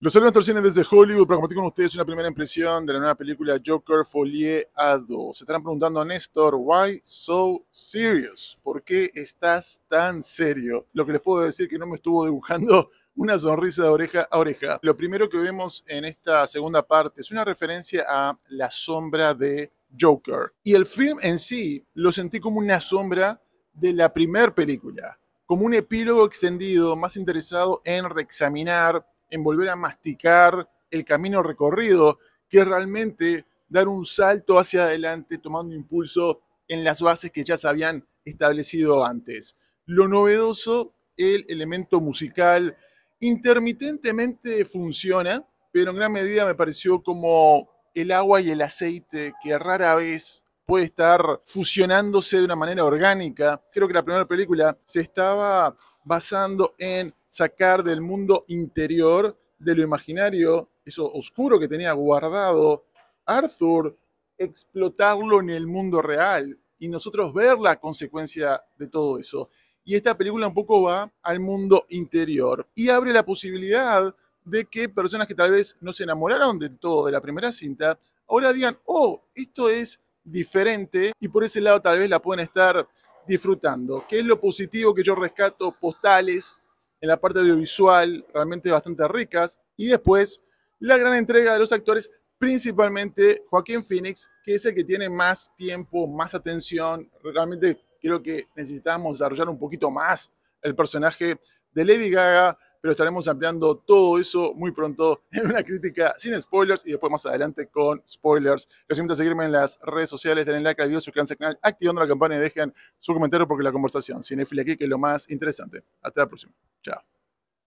Los saludos cine desde Hollywood para compartir con ustedes una primera impresión de la nueva película Joker Folie Ado. Se estarán preguntando a Néstor, why so serious? ¿Por qué estás tan serio? Lo que les puedo decir es que no me estuvo dibujando una sonrisa de oreja a oreja. Lo primero que vemos en esta segunda parte es una referencia a la sombra de Joker. Y el film en sí lo sentí como una sombra de la primera película, como un epílogo extendido, más interesado en reexaminar en volver a masticar el camino recorrido, que realmente dar un salto hacia adelante tomando impulso en las bases que ya se habían establecido antes. Lo novedoso, el elemento musical, intermitentemente funciona, pero en gran medida me pareció como el agua y el aceite que rara vez puede estar fusionándose de una manera orgánica. Creo que la primera película se estaba basando en sacar del mundo interior, de lo imaginario, eso oscuro que tenía guardado Arthur, explotarlo en el mundo real y nosotros ver la consecuencia de todo eso. Y esta película un poco va al mundo interior y abre la posibilidad de que personas que tal vez no se enamoraron del todo de la primera cinta, ahora digan, oh, esto es diferente y por ese lado tal vez la pueden estar disfrutando. ¿Qué es lo positivo que yo rescato? Postales en la parte audiovisual, realmente bastante ricas. Y después, la gran entrega de los actores, principalmente Joaquín Phoenix, que es el que tiene más tiempo, más atención. Realmente creo que necesitamos desarrollar un poquito más el personaje de Lady Gaga pero estaremos ampliando todo eso muy pronto en una crítica sin spoilers y después más adelante con spoilers. Les invito a seguirme en las redes sociales, denle like al video, suscríbanse al canal, activando la campana y dejen su comentario porque la conversación cinéfila aquí que es lo más interesante. Hasta la próxima. Chao.